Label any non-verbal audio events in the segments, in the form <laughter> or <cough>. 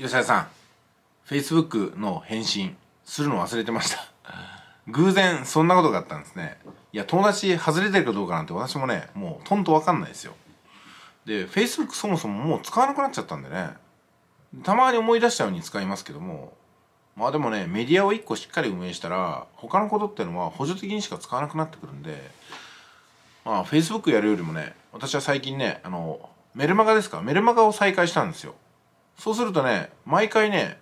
吉田さん、Facebook の返信するの忘れてました。<laughs> 偶然そんなことがあったんですね。いや、友達外れてるかどうかなんて私もね、もうとんとわかんないですよ。で、Facebook そもそももう使わなくなっちゃったんでね、たまに思い出したように使いますけども、まあでもね、メディアを1個しっかり運営したら、他のことってのは補助的にしか使わなくなってくるんで、まあ Facebook やるよりもね、私は最近ね、あの、メルマガですか、メルマガを再開したんですよ。そうするとね毎回ね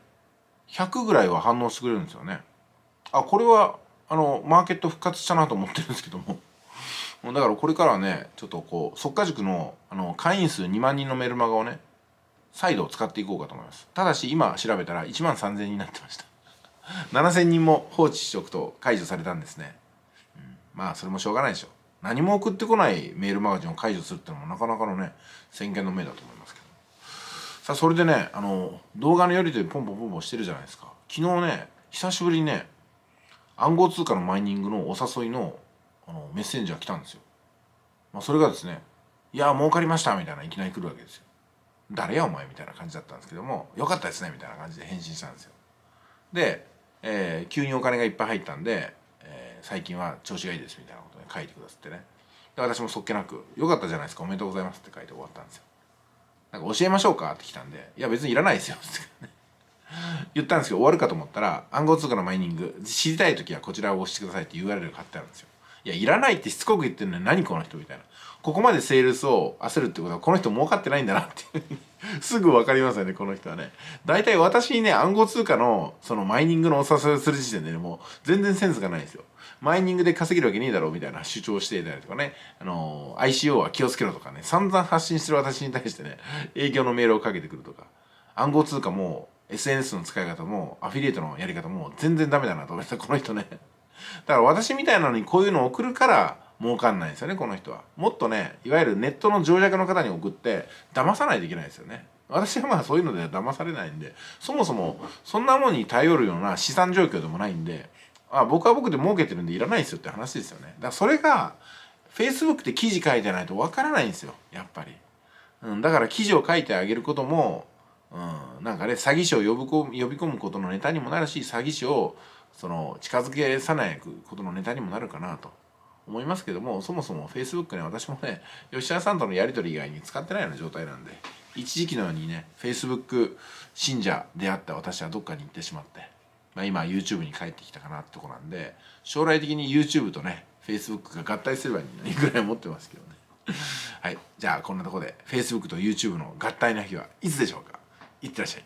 100ぐらいは反応してくれるんですよねあこれはあのマーケット復活したなと思ってるんですけどもだからこれからはねちょっとこう即価塾のあの会員数2万人のメルマガをね再度使っていこうかと思いますただし今調べたら1万3000人になってました7000 <laughs> 人も放置しておくと解除されたんですね、うん、まあそれもしょうがないでしょ何も送ってこないメールマガジンを解除するっていうのもなかなかのね先見の目だと思いますけどさあそれでねあの動画のやり取りポンポンポンポンしてるじゃないですか昨日ね久しぶりにね暗号通貨のマイニングのお誘いのあのメッセンジャー来たんですよ、まあ、それがですね「いや儲かりました」みたいないきなり来るわけですよ「誰やお前」みたいな感じだったんですけども「よかったですね」みたいな感じで返信したんですよで、えー、急にお金がいっぱい入ったんで、えー、最近は調子がいいですみたいなことで書いてくださってねで私もそっけなく「よかったじゃないですかおめでとうございます」って書いて終わったんですよなんか教えましょうかって来たんで、いや別にいらないですよ、<laughs> 言ったんですけど終わるかと思ったら暗号通貨のマイニング知りたい時はこちらを押してくださいって URL が貼ってあるんですよいやいらないってしつこく言ってるのに何この人みたいなここまでセールスを焦るってことはこの人儲かってないんだなって <laughs> すぐ分かりますよねこの人はね大体私にね暗号通貨のそのマイニングのお誘いをする時点でねもう全然センスがないんですよマイニングで稼げるわけねえだろみたいな主張していたりとかね、あのー、ICO は気をつけろとかね、散々発信してる私に対してね、営業のメールをかけてくるとか、暗号通貨も SNS の使い方もアフィリエイトのやり方も全然ダメだなと思いました。この人ねだから私みたいなのにこういうのを送るから儲かんないんですよねこの人はもっとねいわゆるネットの情弱の方に送って騙さないといけないですよね私はまあそういうので騙されないんでそもそもそんなもんに頼るような資産状況でもないんであ僕は僕で儲けてるんでいらないですよって話ですよねだからそれが Facebook って記事書いてないとわからないんですよやっぱり、うん、だから記事を書いてあげることも、うん、なんかね詐欺師を呼ぶ呼び込むことのネタにもなるし詐欺師をその近づけさないことのネタにもなるかなと思いますけどもそもそも Facebook ね私もね吉田さんとのやり取り以外に使ってないような状態なんで一時期のようにね Facebook 信者であった私はどっかに行ってしまって、まあ、今 YouTube に帰ってきたかなってとこなんで将来的に YouTube とね Facebook が合体すればいいぐらい思ってますけどねはいじゃあこんなとこで Facebook と YouTube の合体の日はいつでしょうかいってらっしゃい